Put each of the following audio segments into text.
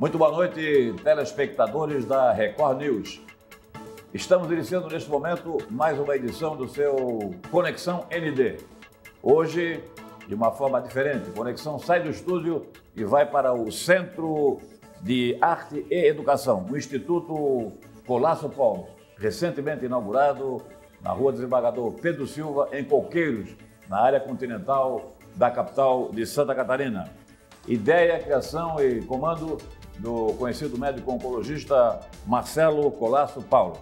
Muito boa noite, telespectadores da Record News. Estamos iniciando neste momento mais uma edição do seu Conexão ND. Hoje, de uma forma diferente, Conexão sai do estúdio e vai para o Centro de Arte e Educação, o Instituto Colasso Paulo, recentemente inaugurado na Rua Desembargador Pedro Silva, em Coqueiros, na área continental da capital de Santa Catarina. Ideia, criação e comando do conhecido médico oncologista Marcelo Colasso Paulo.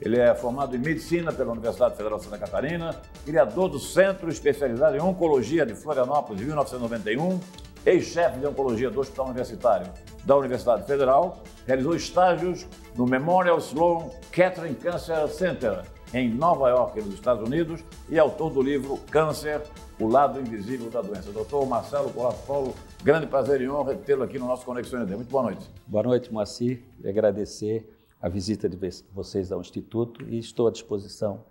Ele é formado em medicina pela Universidade Federal de Santa Catarina, criador do Centro Especializado em Oncologia de Florianópolis em 1991, ex-chefe de oncologia do Hospital Universitário da Universidade Federal, realizou estágios no Memorial Sloan Kettering Cancer Center em Nova York, nos Estados Unidos, e autor do livro Câncer, o lado invisível da doença. Dr. Marcelo Colasso Paulo, Grande prazer e honra tê-lo aqui no nosso Conexão ND. Muito boa noite. Boa noite, Moacir. E agradecer a visita de vocês ao Instituto e estou à disposição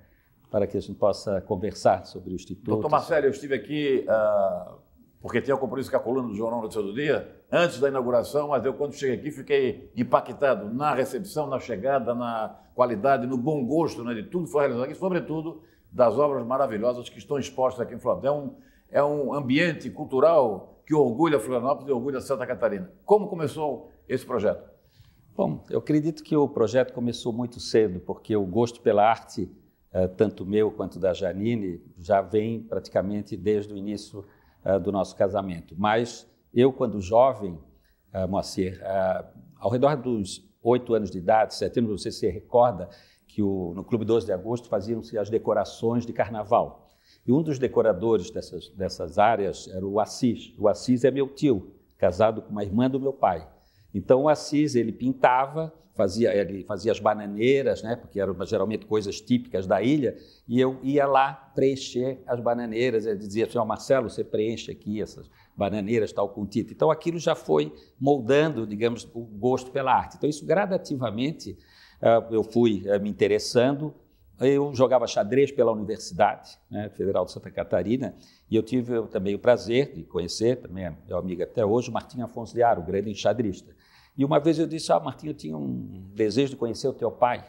para que a gente possa conversar sobre o Instituto. Doutor Marcelo, eu estive aqui uh, porque tinha compromisso com a coluna do Jornal Notícia do Dia, antes da inauguração, mas eu, quando cheguei aqui, fiquei impactado na recepção, na chegada, na qualidade, no bom gosto né, de tudo que foi realizado aqui, sobretudo das obras maravilhosas que estão expostas aqui em Flórida. É um, é um ambiente cultural que orgulha é Florianópolis e orgulha é Santa Catarina. Como começou esse projeto? Bom, eu acredito que o projeto começou muito cedo, porque o gosto pela arte, eh, tanto meu quanto da Janine, já vem praticamente desde o início eh, do nosso casamento. Mas eu, quando jovem, eh, Moacir, ao redor dos oito anos de idade, setembro, você se recorda que no Clube 12 de Agosto faziam-se as decorações de carnaval. E um dos decoradores dessas, dessas áreas era o Assis. O Assis é meu tio, casado com uma irmã do meu pai. Então o Assis ele pintava, fazia ele fazia as bananeiras, né? Porque eram geralmente coisas típicas da ilha. E eu ia lá preencher as bananeiras. Ele dizia: "Senhor assim, Marcelo, você preenche aqui essas bananeiras tal com tinta". Então aquilo já foi moldando, digamos, o gosto pela arte. Então isso gradativamente ah, eu fui eh, me interessando eu jogava xadrez pela Universidade né, Federal de Santa Catarina e eu tive também o prazer de conhecer, também é meu amigo até hoje, Martim Afonso de Aro, grande xadrista. E uma vez eu disse, ah, Martim, eu tinha um desejo de conhecer o teu pai,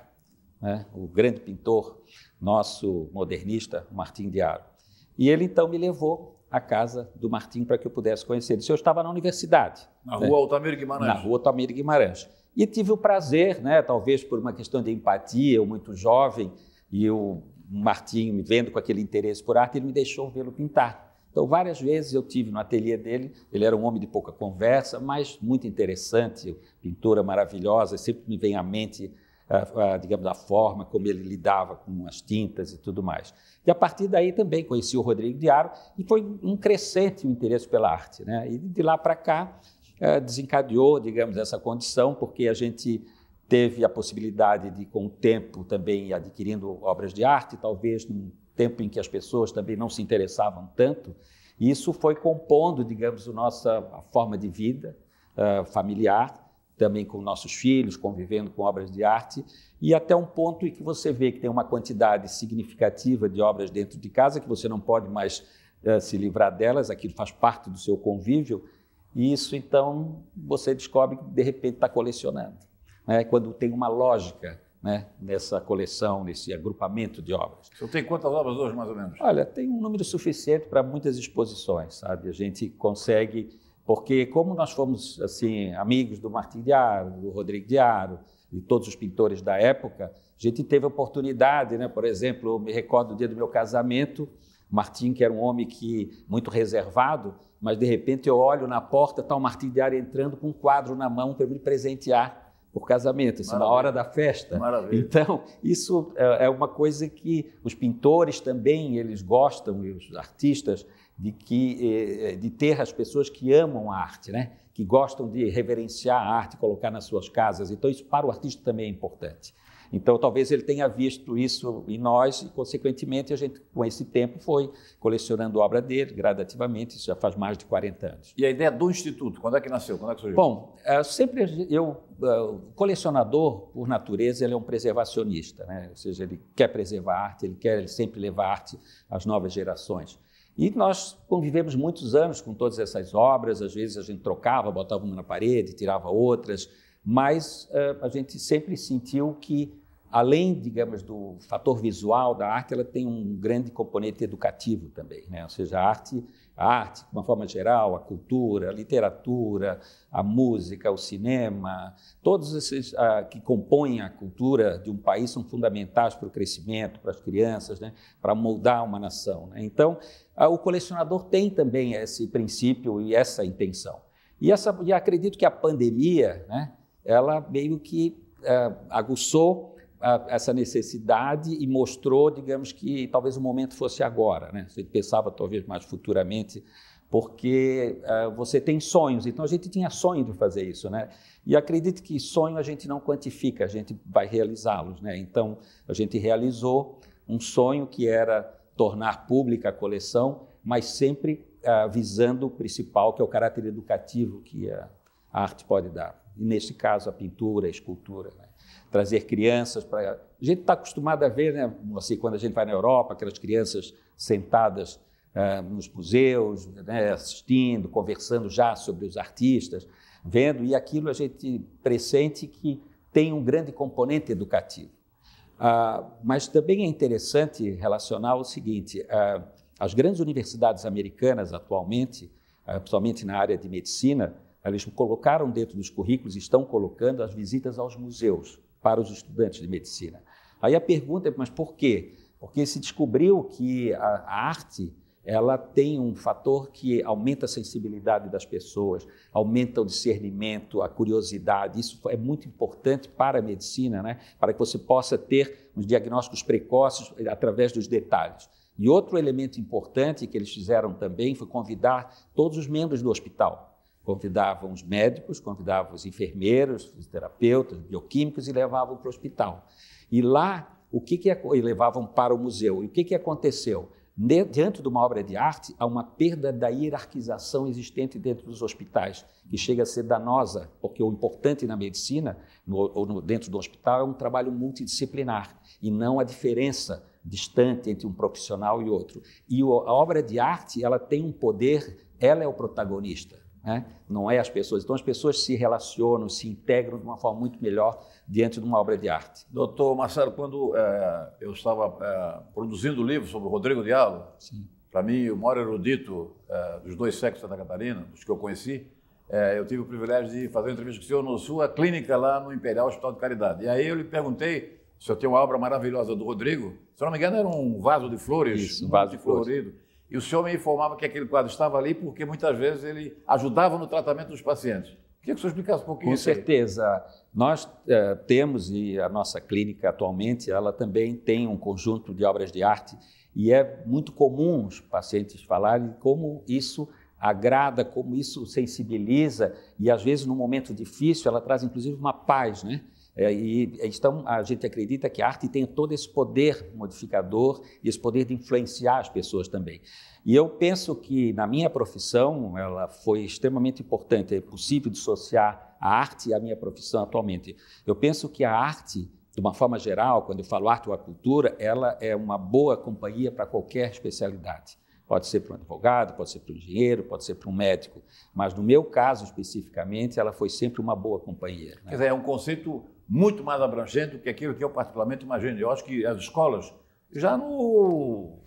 né, o grande pintor, nosso modernista, Martim de Aro. E ele então me levou à casa do Martim para que eu pudesse conhecer. Ele disse, eu estava na universidade. Na né, rua Altamiro Guimarães. Na rua Altamiro Guimarães. E tive o prazer, né, talvez por uma questão de empatia, eu muito jovem, e o Martinho, me vendo com aquele interesse por arte, ele me deixou vê-lo pintar. Então, várias vezes eu tive no ateliê dele, ele era um homem de pouca conversa, mas muito interessante, pintura maravilhosa, sempre me vem à mente, a, ah, ah, digamos, a forma como ele lidava com as tintas e tudo mais. E a partir daí também conheci o Rodrigo Diaro e foi um crescente o interesse pela arte. Né? E de lá para cá ah, desencadeou, digamos, essa condição, porque a gente teve a possibilidade de, com o tempo, também adquirindo obras de arte, talvez num tempo em que as pessoas também não se interessavam tanto. E isso foi compondo, digamos, a nossa forma de vida uh, familiar, também com nossos filhos, convivendo com obras de arte, e até um ponto em que você vê que tem uma quantidade significativa de obras dentro de casa, que você não pode mais uh, se livrar delas, aquilo faz parte do seu convívio, e isso então você descobre que de repente está colecionando né, quando tem uma lógica né, nessa coleção, nesse agrupamento de obras. Você tem quantas obras hoje, mais ou menos? Olha, tem um número suficiente para muitas exposições, sabe? A gente consegue, porque como nós fomos assim amigos do Martin Diário, do Rodrigo Diário de todos os pintores da época, a gente teve oportunidade, né? Por exemplo, eu me recordo do dia do meu casamento, Martim, que era um homem que muito reservado, mas de repente eu olho na porta, está o Martim Diário entrando com um quadro na mão para me presentear por casamento, assim, na hora da festa. Maravilha. Então, isso é, é uma coisa que os pintores também eles gostam, e os artistas, de, que, eh, de ter as pessoas que amam a arte, né? que gostam de reverenciar a arte, colocar nas suas casas. Então, isso para o artista também é importante. Então, talvez ele tenha visto isso em nós e, consequentemente, a gente, com esse tempo, foi colecionando obra dele gradativamente, isso já faz mais de 40 anos. E a ideia do Instituto, quando é que nasceu? Quando é que surgiu? Bom, é, sempre eu, é, o colecionador, por natureza, ele é um preservacionista, né? ou seja, ele quer preservar a arte, ele quer sempre levar a arte às novas gerações. E nós convivemos muitos anos com todas essas obras, às vezes a gente trocava, botava uma na parede, tirava outras, mas uh, a gente sempre sentiu que, além, digamos, do fator visual da arte, ela tem um grande componente educativo também, né? ou seja, a arte, a arte, de uma forma geral, a cultura, a literatura, a música, o cinema, todos esses uh, que compõem a cultura de um país são fundamentais para o crescimento, para as crianças, né? para moldar uma nação. Né? Então, uh, o colecionador tem também esse princípio e essa intenção. E, essa, e acredito que a pandemia, né, ela meio que uh, aguçou uh, essa necessidade e mostrou, digamos que talvez o momento fosse agora, né? Você pensava talvez mais futuramente, porque uh, você tem sonhos. Então a gente tinha sonho de fazer isso, né? E acredite que sonho a gente não quantifica, a gente vai realizá-los, né? Então a gente realizou um sonho que era tornar pública a coleção, mas sempre é, visando o principal, que é o caráter educativo que a arte pode dar e neste caso a pintura, a escultura. Né? Trazer crianças para. A gente está acostumado a ver, né, assim, quando a gente vai na Europa, aquelas crianças sentadas ah, nos museus, né, assistindo, conversando já sobre os artistas, vendo, e aquilo a gente pressente que tem um grande componente educativo. Ah, mas também é interessante relacionar o seguinte: ah, as grandes universidades americanas, atualmente, principalmente na área de medicina, eles colocaram dentro dos currículos, estão colocando as visitas aos museus para os estudantes de medicina. Aí a pergunta é, mas por quê? Porque se descobriu que a, a arte ela tem um fator que aumenta a sensibilidade das pessoas, aumenta o discernimento, a curiosidade. Isso é muito importante para a medicina, né? para que você possa ter os diagnósticos precoces através dos detalhes. E outro elemento importante que eles fizeram também foi convidar todos os membros do hospital Convidavam os médicos, convidavam os enfermeiros, os terapeutas, bioquímicos e levavam para o hospital. E lá, o que, que e levavam para o museu. E o que, que aconteceu? Diante de uma obra de arte, há uma perda da hierarquização existente dentro dos hospitais, que chega a ser danosa, porque o importante na medicina, no, ou no, dentro do hospital, é um trabalho multidisciplinar e não a diferença distante entre um profissional e outro. E a obra de arte, ela tem um poder, ela é o protagonista. Né? Não é as pessoas. Então, as pessoas se relacionam, se integram de uma forma muito melhor diante de uma obra de arte. Doutor Marcelo, quando é, eu estava é, produzindo o livro sobre o Rodrigo Diallo, para mim, o maior erudito é, dos dois sexos de Santa Catarina, dos que eu conheci, eu tive o privilégio de fazer uma entrevista com o senhor na sua clínica lá no Imperial Hospital de Caridade. E aí eu lhe perguntei se eu tenho uma obra maravilhosa do Rodrigo. Se eu não me engano, era um vaso de flores, Isso, um vaso de florido. Flores. E o senhor me informava que aquele quadro estava ali porque muitas vezes ele ajudava no tratamento dos pacientes. Queria que o senhor explicasse um pouquinho Com isso. Com certeza. Nós eh, temos, e a nossa clínica atualmente, ela também tem um conjunto de obras de arte, e é muito comum os pacientes falarem como isso agrada, como isso sensibiliza, e às vezes, num momento difícil, ela traz inclusive uma paz, né? É, e então a gente acredita que a arte tem todo esse poder modificador e esse poder de influenciar as pessoas também. E eu penso que na minha profissão ela foi extremamente importante. É possível dissociar a arte e a minha profissão atualmente. Eu penso que a arte de uma forma geral, quando eu falo arte ou a cultura, ela é uma boa companhia para qualquer especialidade. Pode ser para um advogado, pode ser para um engenheiro, pode ser para um médico. Mas no meu caso especificamente, ela foi sempre uma boa companhia. Né? Quer dizer, é um conceito muito mais abrangente do que aquilo que eu particularmente imagino. Eu acho que as escolas, já no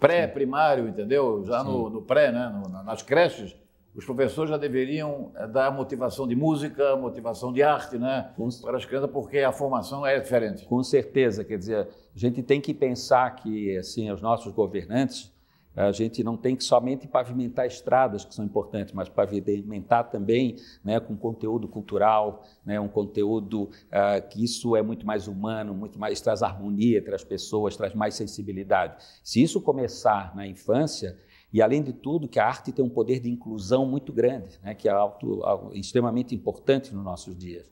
pré-primário, entendeu? Já no, no, pré, né? No, nas creches, os professores já deveriam eh, dar motivação de música, motivação de arte, né? Com... Para as crianças, porque a formação é diferente. Com certeza, quer dizer, a gente tem que pensar que, assim, os nossos governantes a gente não tem que somente pavimentar estradas, que são importantes, mas pavimentar também né, com conteúdo cultural, né, um conteúdo ah, que isso é muito mais humano, muito mais traz harmonia entre as pessoas, traz mais sensibilidade. Se isso começar na infância, e além de tudo, que a arte tem um poder de inclusão muito grande, né, que é extremamente importante nos nossos dias.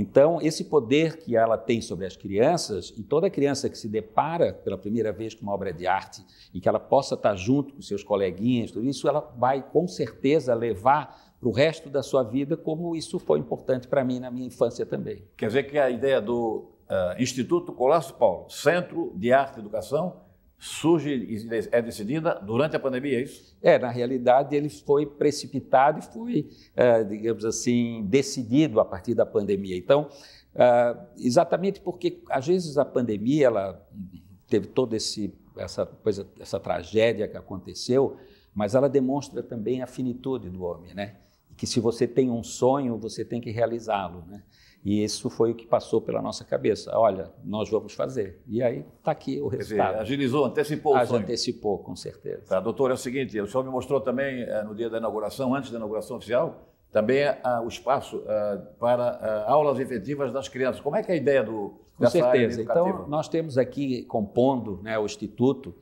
Então, esse poder que ela tem sobre as crianças, e toda criança que se depara pela primeira vez com uma obra de arte e que ela possa estar junto com seus coleguinhas, tudo isso, ela vai com certeza levar para o resto da sua vida como isso foi importante para mim na minha infância também. Quer dizer que a ideia do uh, Instituto Colasso Paulo, Centro de Arte e Educação, surge e é decidida durante a pandemia, é isso? É, na realidade ele foi precipitado e foi, é, digamos assim, decidido a partir da pandemia. Então, é, exatamente porque às vezes a pandemia ela teve toda essa coisa, essa tragédia que aconteceu, mas ela demonstra também a finitude do homem, né? Que se você tem um sonho, você tem que realizá-lo, né? E isso foi o que passou pela nossa cabeça. Olha, nós vamos fazer. E aí está aqui o resultado. Dizer, agilizou, antecipou o Antecipou, com certeza. Tá, doutor, é o seguinte, o senhor me mostrou também, eh, no dia da inauguração, antes da inauguração oficial, também ah, o espaço ah, para ah, aulas efetivas das crianças. Como é que é a ideia do Com certeza. então, nós temos aqui compondo né, o Instituto,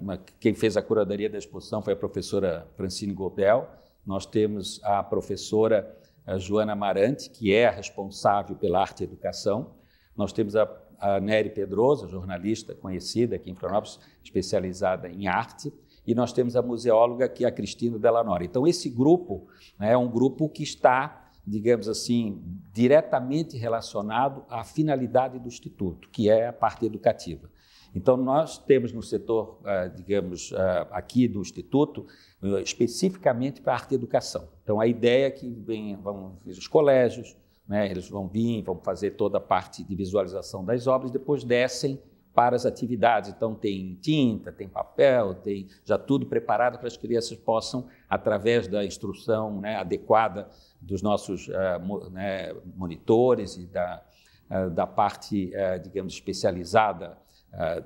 uma, quem fez a curadoria da exposição foi a professora Francine Gobel, nós temos a professora a Joana Marante, que é a responsável pela arte e educação. Nós temos a, a Nery Pedrosa, jornalista conhecida aqui em Florianópolis, especializada em arte, e nós temos a museóloga, que é a Cristina Delanora. Então, esse grupo né, é um grupo que está, digamos assim, diretamente relacionado à finalidade do Instituto, que é a parte educativa. Então, nós temos no setor, eh, digamos, eh, aqui do Instituto, eh, especificamente para a arte e educação. Então, a ideia é que vem, vão os colégios, né, eles vão vir, vão fazer toda a parte de visualização das obras, depois descem para as atividades. Então, tem tinta, tem papel, tem já tudo preparado para as crianças possam, através da instrução né, adequada dos nossos uh, né, monitores e da, uh, da parte, uh, digamos, especializada ah,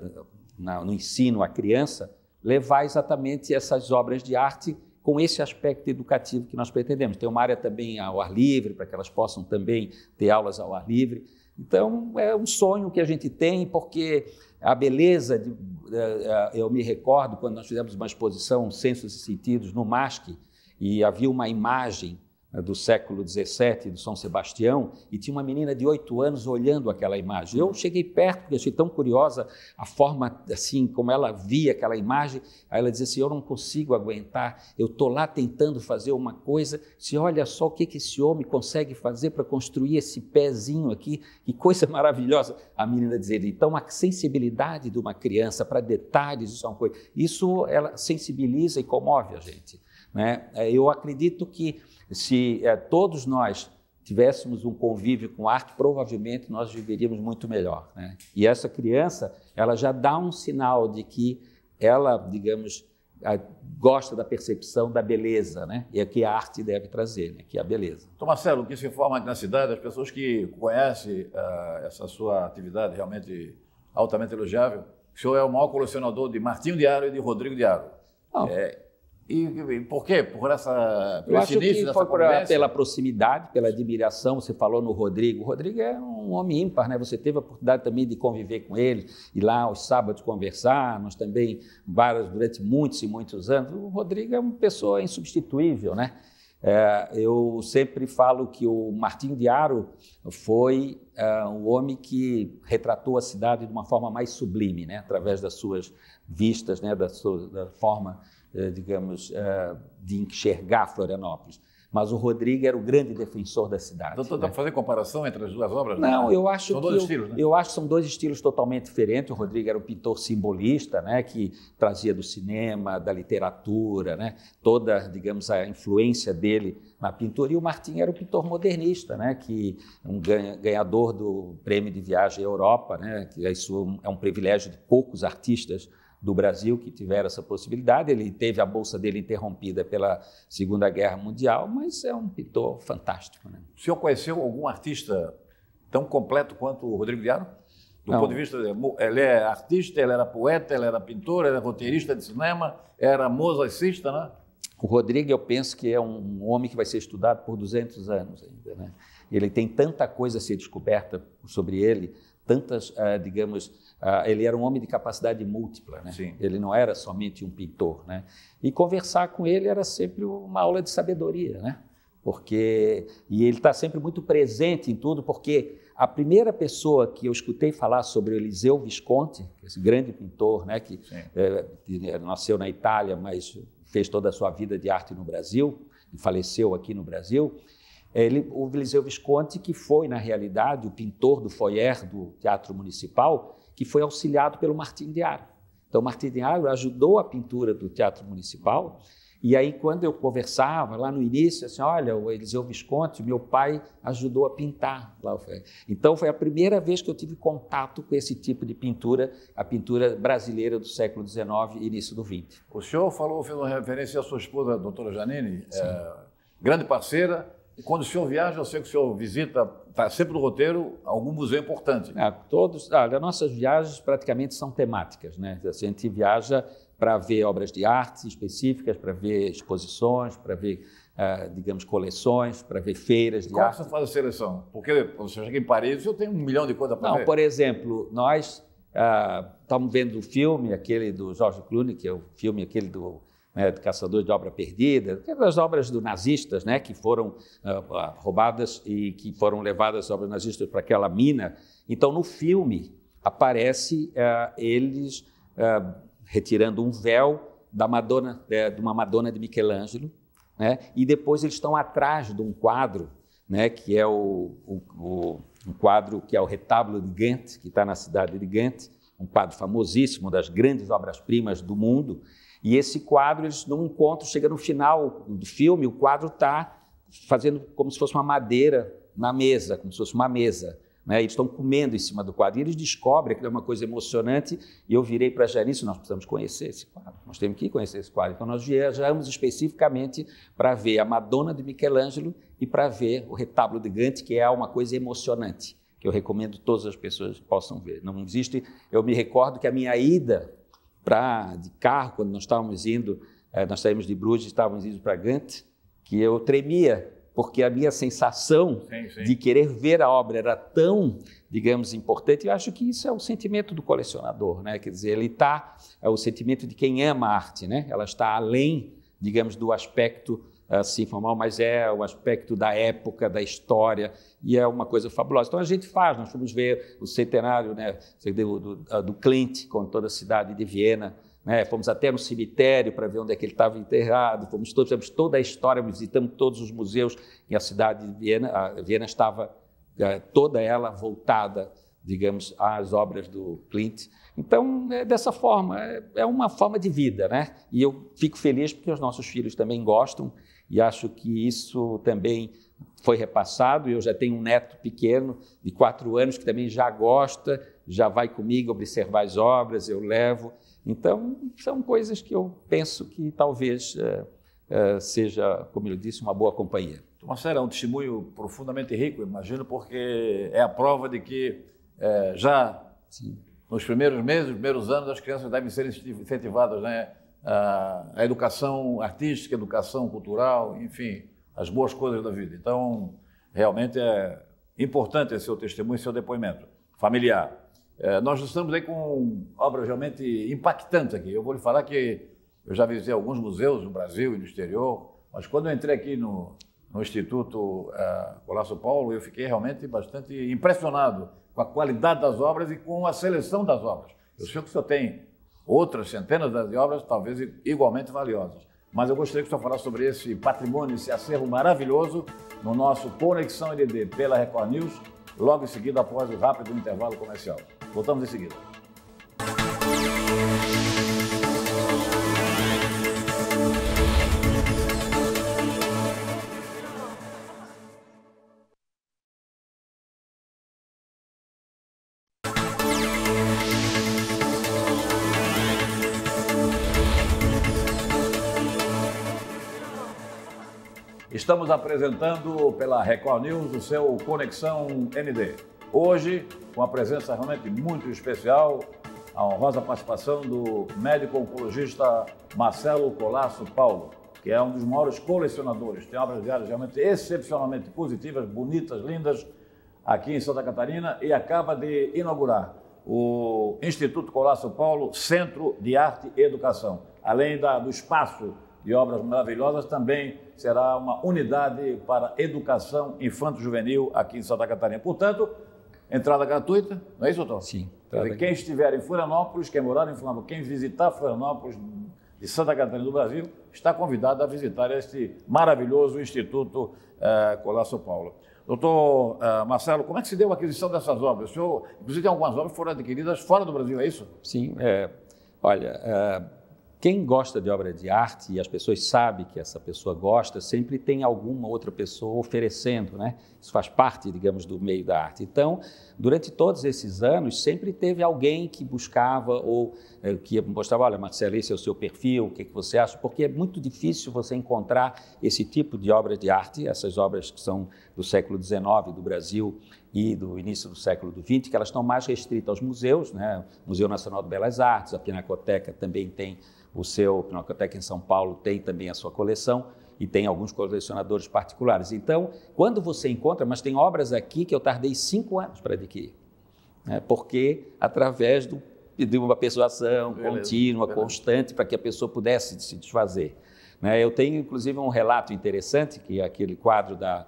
no ensino à criança, levar exatamente essas obras de arte com esse aspecto educativo que nós pretendemos. Tem uma área também ao ar livre, para que elas possam também ter aulas ao ar livre. Então, é um sonho que a gente tem, porque a beleza, de, eh, eh, eu me recordo quando nós fizemos uma exposição, Sensos e Sentidos, no MASC, e havia uma imagem né, do século XVII, do São Sebastião, e tinha uma menina de oito anos olhando aquela imagem. Eu cheguei perto, porque eu achei tão curiosa a forma, assim, como ela via aquela imagem. Aí ela dizia assim, eu não consigo aguentar, eu estou lá tentando fazer uma coisa, se olha só o que, que esse homem consegue fazer para construir esse pezinho aqui, que coisa maravilhosa. A menina dizia, então a sensibilidade de uma criança para detalhes, isso é uma coisa, isso ela sensibiliza e comove a gente. Né? É, eu acredito que se é, todos nós tivéssemos um convívio com arte, provavelmente nós viveríamos muito melhor. Né? E essa criança, ela já dá um sinal de que ela, digamos, gosta da percepção da beleza, né? E é que a arte deve trazer, né? Que é a beleza. Então, Marcelo, o que se informa aqui na cidade, as pessoas que conhecem uh, essa sua atividade realmente altamente elogiável, o senhor é o maior colecionador de Martinho Diário e de Rodrigo Diário. É, e, e por quê? Por essa por Eu acho que foi pra, pela proximidade, pela admiração. Você falou no Rodrigo. O Rodrigo é um homem ímpar, né? Você teve a oportunidade também de conviver com ele, ir lá aos sábados conversar, nós também várias durante muitos e muitos anos. O Rodrigo é uma pessoa insubstituível, né? É, eu sempre falo que o de Diaro foi é, um homem que retratou a cidade de uma forma mais sublime, né? através das suas vistas, né? da, sua, da forma eh, digamos, eh, de enxergar Florianópolis. Mas o Rodrigo era o grande defensor da cidade. Então, dá né? fazer comparação entre as duas obras? Né? Não, né? eu acho são que dois eu, estilos, né? eu acho que são dois estilos totalmente diferentes. O Rodrigo era um pintor simbolista, né, que trazia do cinema, da literatura, né, toda, digamos, a influência dele na pintura. E o Martin era um pintor modernista, né, que um ganhador do prêmio de viagem à Europa, né, que é isso é um privilégio de poucos artistas do Brasil que tiveram essa possibilidade. Ele teve a bolsa dele interrompida pela Segunda Guerra Mundial, mas é um pintor fantástico. Né? O senhor conheceu algum artista tão completo quanto o Rodrigo Viaro? Do Não. ponto de vista, ele é artista, ele era poeta, ele era pintor, ele era roteirista de cinema, era mosaicista, né? O Rodrigo, eu penso que é um homem que vai ser estudado por 200 anos ainda, né? Ele tem tanta coisa a ser descoberta sobre ele, tantas, eh, digamos, ah, ele era um homem de capacidade múltipla, né? ele não era somente um pintor. Né? E conversar com ele era sempre uma aula de sabedoria, né? porque e ele está sempre muito presente em tudo, porque a primeira pessoa que eu escutei falar sobre o Eliseu Visconti, é esse grande pintor né, que é, nasceu na Itália, mas fez toda a sua vida de arte no Brasil, e faleceu aqui no Brasil, ele, o Eliseu Visconti, que foi, na realidade, o pintor do foyer do Teatro Municipal, que foi auxiliado pelo Martim Diário. Então, Martim Diário ajudou a pintura do Teatro Municipal. E aí, quando eu conversava lá no início, assim, olha, o Eliseu Visconti, meu pai ajudou a pintar. lá Então, foi a primeira vez que eu tive contato com esse tipo de pintura, a pintura brasileira do século XIX e início do XX. O senhor falou, fez uma referência à sua esposa, a doutora Janine, é, grande parceira, quando o senhor viaja, eu sei que o senhor visita, está sempre no roteiro, algum museu importante. É, todos, olha, nossas viagens praticamente são temáticas, né? A gente viaja para ver obras de arte específicas, para ver exposições, para ver, ah, digamos, coleções, para ver feiras de Como arte. Como você faz a seleção? Porque você chega em Paris, eu tenho um milhão de coisas para ver. Não, por exemplo, nós ah, estamos vendo o filme, aquele do George Clooney, que é o filme aquele do né, de Caçador de Obra Perdida, aquelas é obras dos nazistas né, que foram uh, roubadas e que foram levadas obras nazistas para aquela mina. Então, no filme, aparece uh, eles uh, retirando um véu da Madonna, eh, de uma Madonna de Michelangelo, né, e depois eles estão atrás de um quadro, né, que é o, o, o um quadro que é o retábulo de Gantt, que está na cidade de Gantt, um quadro famosíssimo das grandes obras-primas do mundo, e esse quadro eles não encontram, chega no final do filme, o quadro está fazendo como se fosse uma madeira na mesa, como se fosse uma mesa. Né? Eles estão comendo em cima do quadro. E eles descobrem que é uma coisa emocionante. E eu virei para a Janice, nós precisamos conhecer esse quadro, nós temos que conhecer esse quadro. Então nós viajamos especificamente para ver a Madonna de Michelangelo e para ver o retábulo de Gante, que é uma coisa emocionante, que eu recomendo todas as pessoas possam ver. Não existe, eu me recordo que a minha ida pra de carro quando nós estávamos indo, eh, nós saímos de Bruges, estávamos indo para Gante, que eu tremia porque a minha sensação sim, sim. de querer ver a obra era tão, digamos, importante. Eu acho que isso é o sentimento do colecionador, né? Quer dizer, ele está é o sentimento de quem ama a arte, né? Ela está além, digamos, do aspecto assim formal, mas é o aspecto da época, da história, e é uma coisa fabulosa. Então a gente faz, nós fomos ver o centenário né, do, do, do Clint com toda a cidade de Viena, né, fomos até no cemitério para ver onde é que ele estava enterrado, fomos todos, fizemos toda a história, visitamos todos os museus, e a cidade de Viena, a Viena estava eh, toda ela voltada, digamos, às obras do Clint. Então, é dessa forma, é, é uma forma de vida, né? E eu fico feliz porque os nossos filhos também gostam, e acho que isso também foi repassado. Eu já tenho um neto pequeno de quatro anos que também já gosta, já vai comigo observar as obras, eu levo. Então, são coisas que eu penso que talvez eh, eh, seja, como eu disse, uma boa companhia. Marcelo, é um testemunho profundamente rico, imagino, porque é a prova de que é, já Sim. nos primeiros meses, nos primeiros anos, as crianças devem ser incentivadas né, ah, a educação artística, a educação cultural, enfim, as boas coisas da vida. Então, realmente é importante o seu testemunho, seu depoimento familiar. É, nós estamos aí com obras realmente impactantes aqui. Eu vou lhe falar que eu já visitei alguns museus no Brasil e no exterior, mas quando eu entrei aqui no, no Instituto é, Colasso Paulo, eu fiquei realmente bastante impressionado com a qualidade das obras e com a seleção das obras. Eu sei que o senhor tem outras centenas de obras, talvez igualmente valiosas. Mas eu gostaria que o senhor falasse sobre esse patrimônio, esse acervo maravilhoso no nosso Conexão LD pela Record News, logo em seguida após o rápido intervalo comercial. Voltamos em seguida. Estamos apresentando pela Record News o seu Conexão ND. Hoje, com a presença realmente muito especial, a honrosa participação do médico oncologista Marcelo Colasso Paulo, que é um dos maiores colecionadores. Tem obras de arte realmente excepcionalmente positivas, bonitas, lindas, aqui em Santa Catarina e acaba de inaugurar o Instituto Colasso Paulo, Centro de Arte e Educação, além da, do espaço e Obras Maravilhosas também será uma unidade para educação infanto-juvenil aqui em Santa Catarina. Portanto, entrada gratuita, não é isso, doutor? Sim. Dizer, quem estiver em Florianópolis, quem morar em Florianópolis, quem visitar Florianópolis de Santa Catarina do Brasil, está convidado a visitar este maravilhoso Instituto eh, Colasso Paulo. Doutor eh, Marcelo, como é que se deu a aquisição dessas obras? O senhor, inclusive, tem algumas obras foram adquiridas fora do Brasil, é isso? Sim. É, olha, eh, quem gosta de obra de arte e as pessoas sabem que essa pessoa gosta, sempre tem alguma outra pessoa oferecendo, né? Isso faz parte, digamos, do meio da arte. Então, durante todos esses anos, sempre teve alguém que buscava ou eh, que mostrava, olha, Marcelo, esse é o seu perfil, o que, que você acha? Porque é muito difícil você encontrar esse tipo de obra de arte, essas obras que são do século XIX do Brasil e do início do século XX, que elas estão mais restritas aos museus, né? O Museu Nacional de Belas Artes, a Pinacoteca também tem o seu, a Pinacoteca em São Paulo tem também a sua coleção, e tem alguns colecionadores particulares. Então, quando você encontra, mas tem obras aqui que eu tardei cinco anos para adquirir, né? porque através do, de uma persuasão Beleza. contínua, Beleza. constante, para que a pessoa pudesse se desfazer. Né? Eu tenho, inclusive, um relato interessante, que é aquele quadro da,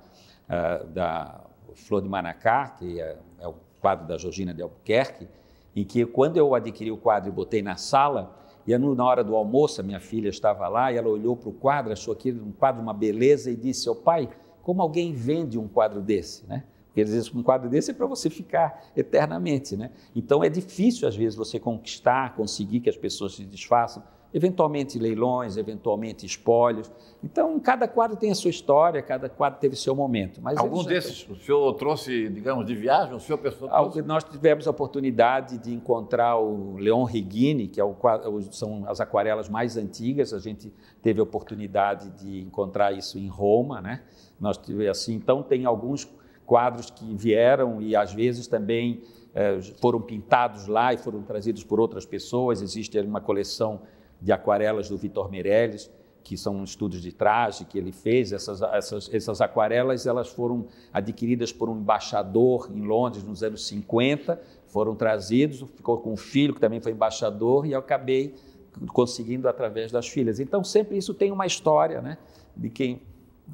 ah, da Flor de Manacá, que é, é o quadro da Georgina de Albuquerque, em que quando eu adquiri o quadro e botei na sala, e na hora do almoço, a minha filha estava lá e ela olhou para o quadro, achou aquilo um quadro, uma beleza, e disse: ao pai, como alguém vende um quadro desse, né? Porque às vezes um quadro desse é para você ficar eternamente, né? Então é difícil, às vezes, você conquistar, conseguir que as pessoas se desfaçam eventualmente leilões, eventualmente espólios. Então, cada quadro tem a sua história, cada quadro teve seu momento. Mas Algum desses o senhor trouxe, digamos, de viagem? O senhor pessoa trouxe? Nós tivemos a oportunidade de encontrar o Leon Righini, que é o, são as aquarelas mais antigas. A gente teve a oportunidade de encontrar isso em Roma, né? Nós tivemos assim, então tem alguns quadros que vieram e às vezes também eh, foram pintados lá e foram trazidos por outras pessoas. Existe uma coleção de aquarelas do Vitor Meirelles, que são estudos de traje que ele fez. Essas, essas, essas aquarelas elas foram adquiridas por um embaixador em Londres nos anos 50, foram trazidos, ficou com um filho que também foi embaixador e eu acabei conseguindo através das filhas. Então sempre isso tem uma história, né, de quem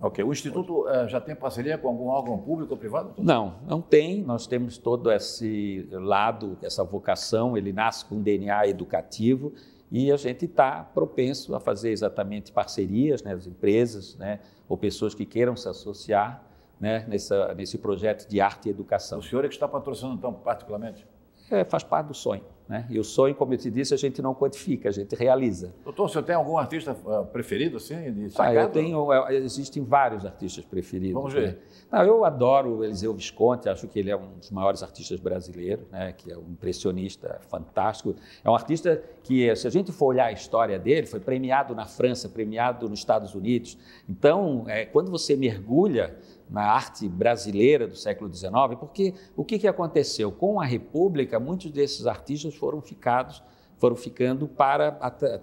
Ok. O Instituto uh, já tem parceria com algum órgão público ou privado? Não, não tem. Nós temos todo esse lado, essa vocação. Ele nasce com DNA educativo. E a gente está propenso a fazer exatamente parcerias, né, as empresas, né, ou pessoas que queiram se associar né, nessa, nesse projeto de arte e educação. O senhor é que está patrocinando, então, particularmente? É, faz parte do sonho. Né? E o sonho, como eu te disse, a gente não quantifica, a gente realiza. Doutor, você tem algum artista eh, preferido, assim, de Ah, eu tenho, eh, existem vários artistas preferidos. Vamos né? ver. Né? Não, eu adoro o Eliseu Visconti, acho que ele é um dos maiores artistas brasileiros, né? que é um impressionista fantástico. É um artista que, se a gente for olhar a história dele, foi premiado na França, premiado nos Estados Unidos. Então, é, quando você mergulha na arte brasileira do século XIX, porque o que, que aconteceu? Com a República, muitos desses artistas foram ficados, foram ficando para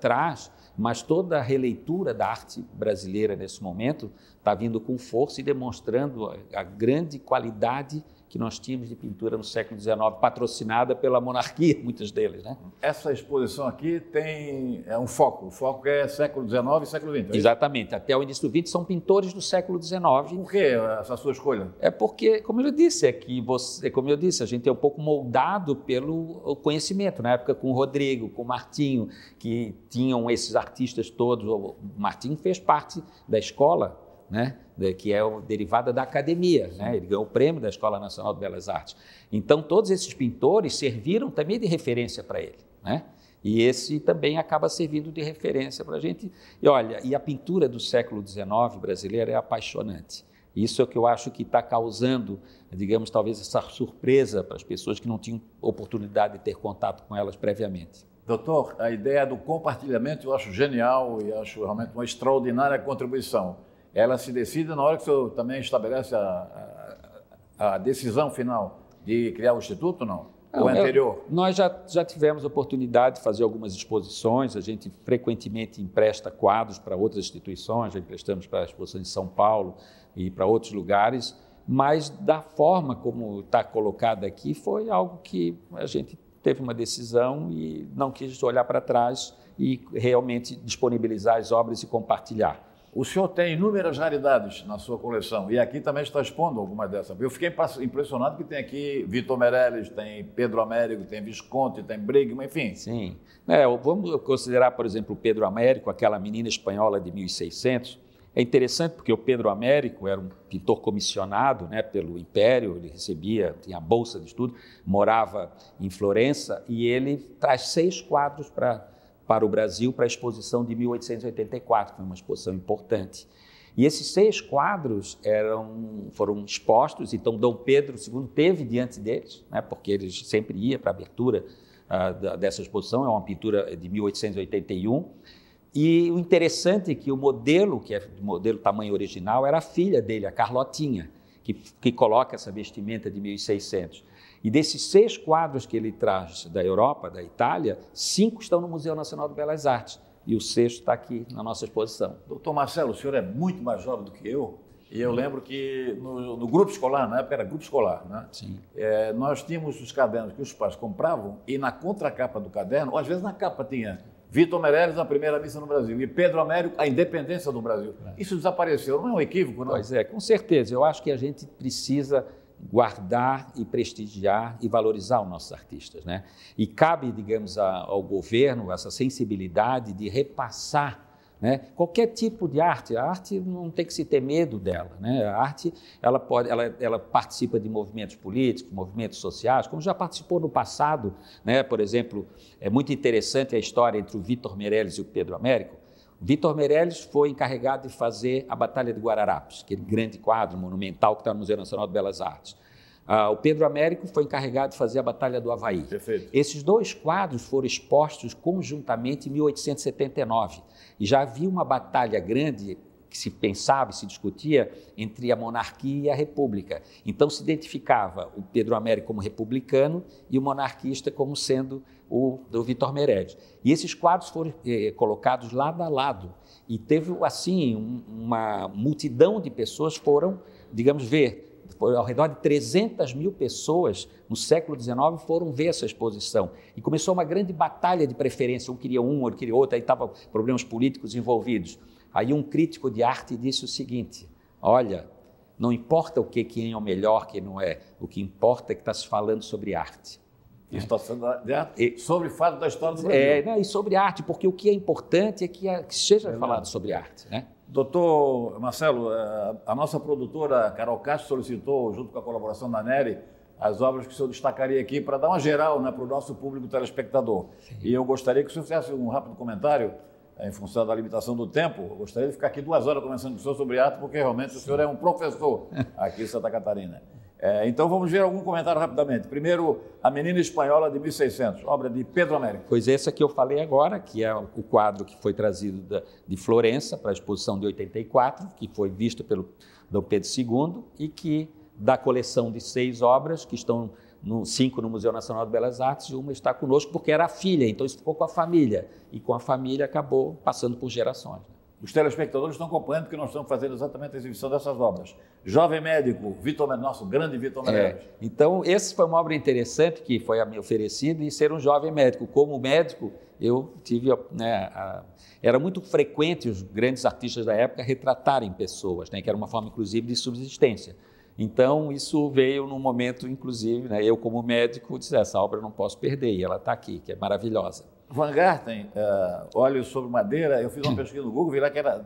trás, mas toda a releitura da arte brasileira nesse momento está vindo com força e demonstrando a, a grande qualidade que nós tínhamos de pintura no século XIX, patrocinada pela monarquia, muitas deles. Né? Essa exposição aqui tem é um foco, o foco é século XIX e século XX. É Exatamente, até o início do XX são pintores do século XIX. Por que essa sua escolha? É porque, como eu disse, é que você, como eu disse, a gente é um pouco moldado pelo conhecimento. Na época com o Rodrigo, com o Martinho, que tinham esses artistas todos, o Martinho fez parte da escola né, né? que é derivada da academia. Né? Ele ganhou o prêmio da Escola Nacional de Belas Artes. Então, todos esses pintores serviram também de referência para ele. Né? E esse também acaba servindo de referência para a gente. E olha, e a pintura do século XIX brasileira é apaixonante. Isso é o que eu acho que está causando, digamos, talvez essa surpresa para as pessoas que não tinham oportunidade de ter contato com elas previamente. Doutor, a ideia do compartilhamento eu acho genial e acho realmente uma extraordinária contribuição ela se decide na hora que o senhor também estabelece a, a, a decisão final de criar o Instituto, não? não o é anterior? Eu, nós já, já tivemos oportunidade de fazer algumas exposições, a gente frequentemente empresta quadros para outras instituições, já emprestamos para a exposição de São Paulo e para outros lugares, mas da forma como está colocada aqui, foi algo que a gente teve uma decisão e não quis olhar para trás e realmente disponibilizar as obras e compartilhar. O senhor tem inúmeras raridades na sua coleção e aqui também está expondo algumas dessas. Eu fiquei impressionado que tem aqui Vitor Meirelles, tem Pedro Américo, tem Visconti, tem Brigman, enfim. Sim. É, vamos considerar, por exemplo, o Pedro Américo, aquela menina espanhola de 1600. É interessante porque o Pedro Américo era um pintor comissionado né, pelo Império, ele recebia, tinha bolsa de estudo, morava em Florença e ele traz seis quadros para para o Brasil para a exposição de 1884, que foi uma exposição importante. E esses seis quadros eram, foram expostos, então Dom Pedro II teve diante deles, né, porque ele sempre ia para a abertura uh, dessa exposição, é uma pintura de 1881. E o interessante é que o modelo, que é o modelo tamanho original, era a filha dele, a Carlotinha, que, que coloca essa vestimenta de 1600. E desses seis quadros que ele traz da Europa, da Itália, cinco estão no Museu Nacional de Belas Artes e o sexto está aqui na nossa exposição. Doutor Marcelo, o senhor é muito mais jovem do que eu. E eu lembro que no, no grupo escolar, na época era grupo escolar, né? Sim. É, nós tínhamos os cadernos que os pais compravam e na contracapa do caderno, ou às vezes na capa tinha Vitor Meirelles na primeira missa no Brasil e Pedro Américo a independência do Brasil. É. Isso desapareceu, não é um equívoco, não? Pois é, com certeza. Eu acho que a gente precisa guardar e prestigiar e valorizar os nossos artistas. Né? E cabe, digamos, ao governo essa sensibilidade de repassar né? Qualquer tipo de arte, a arte não tem que se ter medo dela. Né? A arte ela, pode, ela, ela participa de movimentos políticos, movimentos sociais, como já participou no passado. Né? Por exemplo, é muito interessante a história entre o Vitor Meirelles e o Pedro Américo, Vitor Meirelles foi encarregado de fazer a Batalha de Guararapes, aquele grande quadro monumental que está no Museu Nacional de Belas Artes. Ah, o Pedro Américo foi encarregado de fazer a Batalha do Havaí. Perfeito. Esses dois quadros foram expostos conjuntamente em 1879. E já havia uma batalha grande que se pensava e se discutia entre a monarquia e a república. Então se identificava o Pedro Américo como republicano e o monarquista como sendo o do Vitor Meirelles. E esses quadros foram eh, eh, colocados lado a lado e teve assim um, uma multidão de pessoas foram, digamos, ver ao redor de 300 mil pessoas no século XIX foram ver essa exposição e começou uma grande batalha de preferência. Um queria um, outro queria outro, aí estavam problemas políticos envolvidos. Aí um crítico de arte disse o seguinte: olha, não importa o que quem é o melhor, quem não é, o que importa é que está se falando sobre arte sobre o fato da história do é, Brasil. É, né, e sobre arte, porque o que é importante é que, a, é, que seja é falado sobre arte. Né? Doutor Marcelo, eh, a nossa produtora Carol Castro solicitou, junto com a colaboração da Nery, as obras que o senhor destacaria aqui para dar uma geral né, para o nosso público telespectador. Sim. E eu gostaria que o senhor fizesse um rápido comentário eh, em função da limitação do tempo, eu gostaria de ficar aqui duas horas conversando com o senhor sobre arte, porque realmente Sim. o senhor é um professor aqui em Santa Catarina. É, então vamos ver algum comentário rapidamente. Primeiro, A Menina Espanhola de 1600, obra de Pedro Américo. Pois essa que eu falei agora, que é o quadro que foi trazido da, de Florença para a exposição de 84, que foi visto pelo Dom Pedro II e que da coleção de seis obras que estão no, cinco no Museu Nacional de Belas Artes e uma está conosco porque era a filha, então isso ficou com a família e com a família acabou passando por gerações. Né? Os telespectadores estão acompanhando porque nós estamos fazendo exatamente a exibição dessas obras. Jovem Médico, Vitor nosso grande Vitor Meirelles. É, então, essa foi uma obra interessante que foi me oferecida e ser um jovem médico. Como médico, eu tive. Né, a, era muito frequente os grandes artistas da época retratarem pessoas, né, que era uma forma, inclusive, de subsistência. Então, isso veio num momento, inclusive, né, eu como médico, disse, essa obra eu não posso perder, e ela está aqui, que é maravilhosa. Vangarten, uh, eh, óleo sobre madeira, eu fiz uma pesquisa no Google, vi lá que era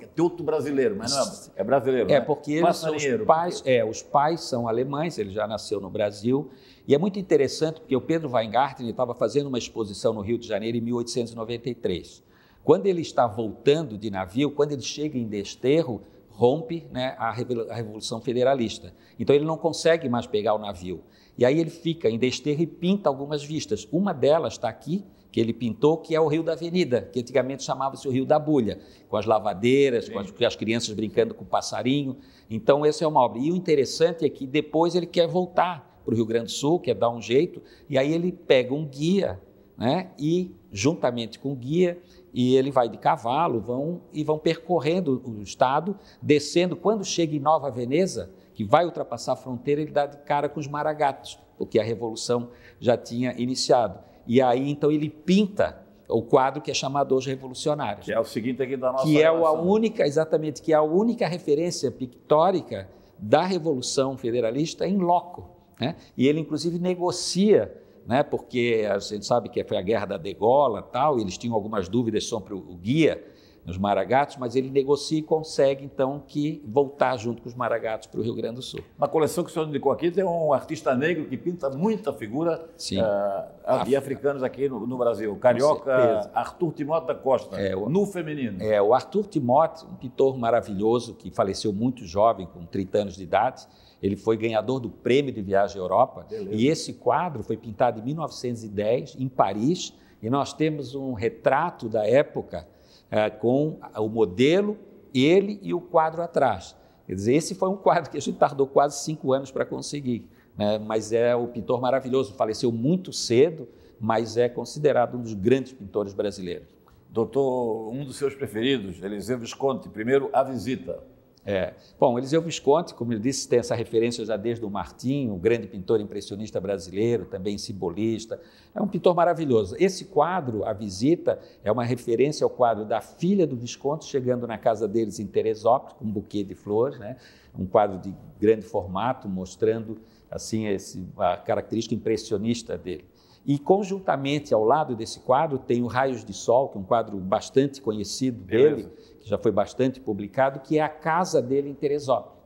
é teuto brasileiro, mas não é, é brasileiro. É, né? porque eles os pais, é, os pais são alemães, ele já nasceu no Brasil, e é muito interessante porque o Pedro Weingarten estava fazendo uma exposição no Rio de Janeiro em 1893. Quando ele está voltando de navio, quando ele chega em desterro, rompe né, a Revolução Federalista. Então ele não consegue mais pegar o navio. E aí ele fica em desterro e pinta algumas vistas. Uma delas está aqui, que ele pintou, que é o Rio da Avenida, que antigamente chamava-se o Rio da Bulha, com as lavadeiras, com as, as, crianças brincando com o passarinho. Então, essa é uma obra. E o interessante é que depois ele quer voltar para o Rio Grande do Sul, quer dar um jeito, e aí ele pega um guia, né? E juntamente com o guia, e ele vai de cavalo, vão e vão percorrendo o estado, descendo. Quando chega em Nova Veneza, que vai ultrapassar a fronteira, ele dá de cara com os maragatos, porque a revolução já tinha iniciado. E aí então ele pinta o quadro que é chamado hoje revolucionário. Que é o seguinte aqui da nossa Que é relação. é a única, exatamente, que é a única referência pictórica da Revolução Federalista em loco. Né? E ele, inclusive, negocia, né? porque a gente sabe que foi a guerra da degola tal, e eles tinham algumas dúvidas sobre o guia, nos Maragatos, mas ele negocia e consegue então que voltar junto com os Maragatos para o Rio Grande do Sul. Na coleção que o senhor indicou aqui tem um artista negro que pinta muita figura Sim. Uh, de africanos aqui no, no Brasil. Carioca Arthur Timóteo da Costa, é, o, no feminino. É, o Arthur Timóteo, um pintor maravilhoso que faleceu muito jovem, com 30 anos de idade, ele foi ganhador do prêmio de viagem à Europa. Beleza. E esse quadro foi pintado em 1910, em Paris, e nós temos um retrato da época é, com o modelo, ele e o quadro atrás. Quer dizer, esse foi um quadro que a gente tardou quase cinco anos para conseguir, né? mas é o pintor maravilhoso, faleceu muito cedo, mas é considerado um dos grandes pintores brasileiros. Doutor, um dos seus preferidos, Eliseu Visconti, primeiro, A Visita. É. Bom, Eliseu Visconti, como eu disse, tem essa referência já desde o Martim, o grande pintor impressionista brasileiro, também simbolista. É um pintor maravilhoso. Esse quadro, A Visita, é uma referência ao quadro da filha do Visconti chegando na casa deles em Teresópolis, com um buquê de flores, né? um quadro de grande formato, mostrando assim esse, a característica impressionista dele. E conjuntamente ao lado desse quadro tem o Raios de Sol, que é um quadro bastante conhecido Beleza. dele, que já foi bastante publicado, que é a casa dele em Teresópolis.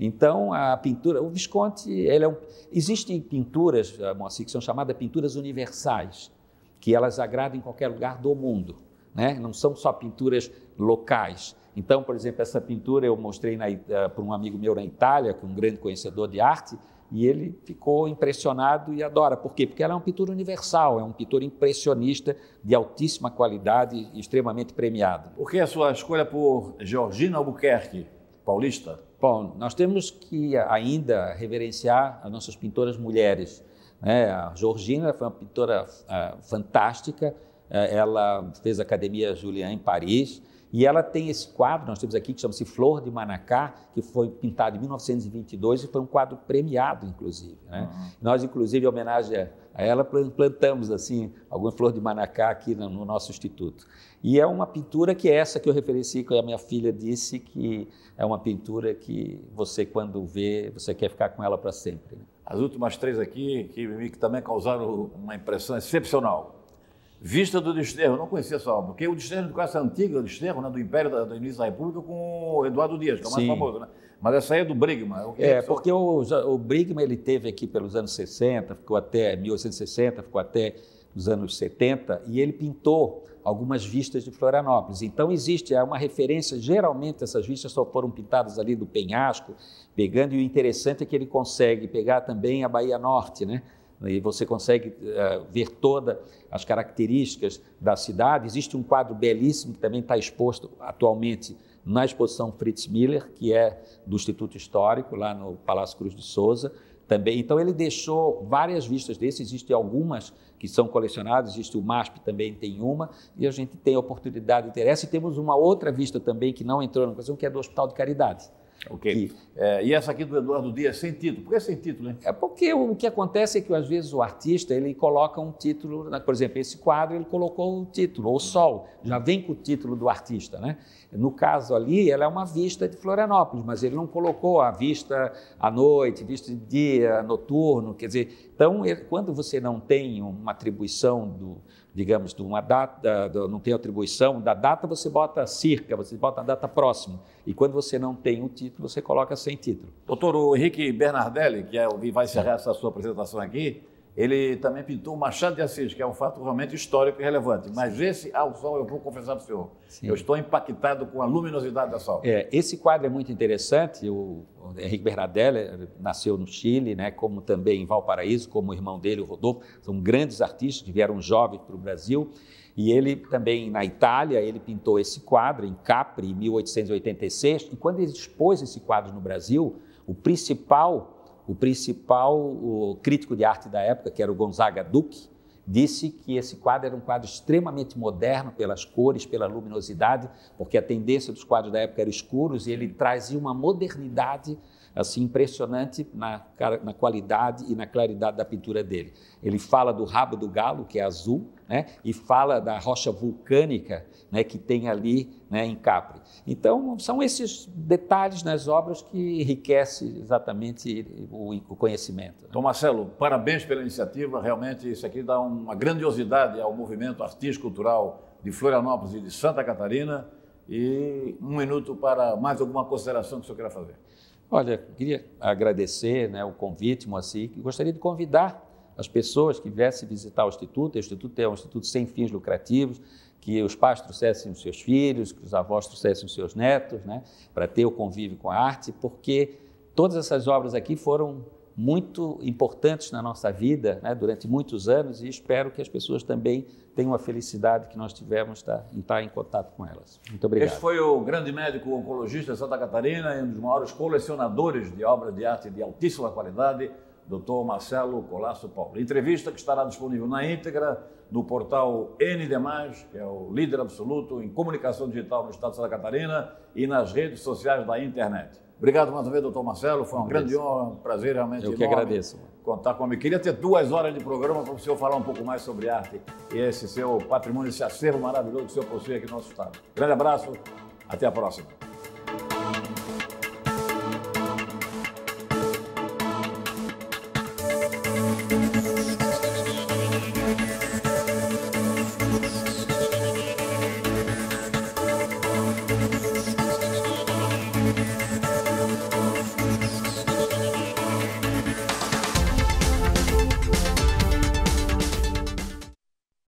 Então, a pintura, o Visconti, ele é um, existem pinturas, eh, Moacir, que são chamadas pinturas universais, que elas agradam em qualquer lugar do mundo, né? não são só pinturas locais. Então, por exemplo, essa pintura eu mostrei para eh, um amigo meu na Itália, que é um grande conhecedor de arte, e ele ficou impressionado e adora. Por quê? Porque ela é um pintor universal, é um pintor impressionista de altíssima qualidade e extremamente premiado. Por que a sua escolha por Georgina Albuquerque, paulista? Bom, nós temos que ainda reverenciar as nossas pintoras mulheres. Né? A Georgina foi uma pintora ah, fantástica, eh, ela fez a Academia Julian em Paris, e ela tem esse quadro, nós temos aqui, que chama-se Flor de Manacá, que foi pintado em 1922 e foi um quadro premiado, inclusive. Né? Uhum. Nós, inclusive, em homenagem a ela, plantamos assim alguma flor de Manacá aqui no nosso instituto. E é uma pintura que é essa que eu referenciei, que a minha filha disse que é uma pintura que você, quando vê, você quer ficar com ela para sempre. Né? As últimas três aqui, que, que também causaram uma impressão excepcional. Vista do Desterro, eu não conhecia essa obra, porque o Desterro com é essa antiga Desterro, né, do Império da, do início da República, com o Eduardo Dias, que é o mais famoso, né? Mas essa aí é do Brigman. É, é, é porque o, o Brigman ele teve aqui pelos anos 60, ficou até 1860, ficou até os anos 70, e ele pintou algumas vistas de Florianópolis. Então existe uma referência, geralmente essas vistas só foram pintadas ali do penhasco, pegando, e o interessante é que ele consegue pegar também a Bahia Norte, né? e você consegue uh, ver todas as características da cidade. Existe um quadro belíssimo que também está exposto atualmente na exposição Fritz Miller, que é do Instituto Histórico, lá no Palácio Cruz de Souza. Também. Então, ele deixou várias vistas desse, existem algumas que são colecionadas, existe o MASP também tem uma, e a gente tem a oportunidade, essa, e temos uma outra vista também que não entrou na coleção, que é do Hospital de Caridade. Ok. Que, é, e essa aqui do Eduardo Dias, sem título. Por que sem título, hein? É porque o que acontece é que, às vezes, o artista ele coloca um título, por exemplo, esse quadro ele colocou um título, ou Sol, já vem com o título do artista, né? No caso ali, ela é uma vista de Florianópolis, mas ele não colocou a vista à noite, vista de dia, noturno, quer dizer, então, ele, quando você não tem uma atribuição do, digamos, de uma data, não tem atribuição da data, você bota circa, você bota a data próxima. E quando você não tem um título, você coloca sem título. Doutor o Henrique Bernardelli, que é o que vai encerrar essa sua apresentação aqui, ele também pintou Machado de Assis, que é um fato realmente histórico e relevante. Mas esse, ao sol, eu vou confessar para o senhor, Sim. eu estou impactado com a luminosidade da sol. É, esse quadro é muito interessante. O Henrique Bernadelli nasceu no Chile, né, como também em Valparaíso, como o irmão dele, o Rodolfo. São grandes artistas que vieram jovens para o Brasil. E ele também, na Itália, ele pintou esse quadro em Capri, em 1886. E quando ele expôs esse quadro no Brasil, o principal o principal o crítico de arte da época, que era o Gonzaga Duque, disse que esse quadro era um quadro extremamente moderno pelas cores, pela luminosidade, porque a tendência dos quadros da época era escuros e ele trazia uma modernidade assim impressionante na, na qualidade e na claridade da pintura dele. Ele fala do rabo do galo, que é azul, né, e fala da rocha vulcânica né, que tem ali né, em Capri. Então, são esses detalhes nas obras que enriquece exatamente o, o conhecimento. Né? Marcelo, parabéns pela iniciativa. Realmente, isso aqui dá uma grandiosidade ao movimento artístico-cultural de Florianópolis e de Santa Catarina. E um minuto para mais alguma consideração que o senhor queira fazer. Olha, queria agradecer né, o convite, Moacir, e gostaria de convidar as pessoas que viessem visitar o Instituto. O Instituto é um instituto sem fins lucrativos, que os pais trouxessem os seus filhos, que os avós trouxessem os seus netos, né, para ter o convívio com a arte, porque todas essas obras aqui foram muito importantes na nossa vida né, durante muitos anos e espero que as pessoas também tenham a felicidade que nós tivemos tá, em estar em contato com elas. Muito obrigado. Este foi o grande médico oncologista de Santa Catarina e um dos maiores colecionadores de obras de arte de altíssima qualidade, Dr. Marcelo Colasso Paulo. Entrevista que estará disponível na íntegra no portal Demais que é o líder absoluto em comunicação digital no estado de Santa Catarina e nas redes sociais da internet. Obrigado mais uma vez, doutor Marcelo. Foi uma um grande honra, um prazer realmente. Eu que enorme agradeço. com Contar comigo. Queria ter duas horas de programa para o senhor falar um pouco mais sobre arte e esse seu patrimônio, esse acervo maravilhoso que o senhor possui aqui no nosso estado. Grande abraço, até a próxima.